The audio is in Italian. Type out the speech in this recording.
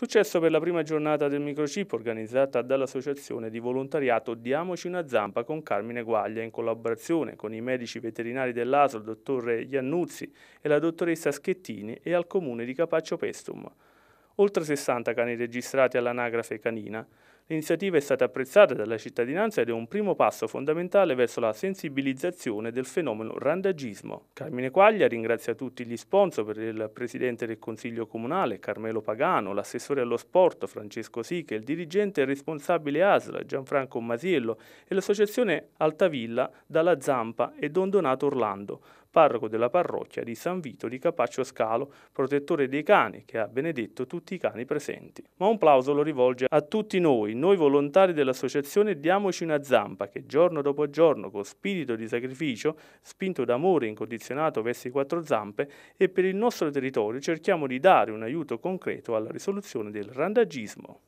Successo per la prima giornata del microchip organizzata dall'associazione di volontariato Diamoci una zampa con Carmine Guaglia in collaborazione con i medici veterinari dell'ASL, il dottore Iannuzzi e la dottoressa Schettini e al comune di Capaccio Pestum oltre 60 cani registrati all'anagrafe canina. L'iniziativa è stata apprezzata dalla cittadinanza ed è un primo passo fondamentale verso la sensibilizzazione del fenomeno randagismo. Carmine Quaglia ringrazia tutti gli sponsor per il presidente del Consiglio Comunale Carmelo Pagano, l'assessore allo sport Francesco Siche, il dirigente responsabile ASLA Gianfranco Masiello e l'associazione Altavilla dalla Zampa e Don Donato Orlando parroco della parrocchia di San Vito di Capaccio Scalo, protettore dei cani, che ha benedetto tutti i cani presenti. Ma un plauso lo rivolge a tutti noi, noi volontari dell'associazione Diamoci una zampa, che giorno dopo giorno, con spirito di sacrificio, spinto d'amore incondizionato verso i quattro zampe, e per il nostro territorio cerchiamo di dare un aiuto concreto alla risoluzione del randagismo.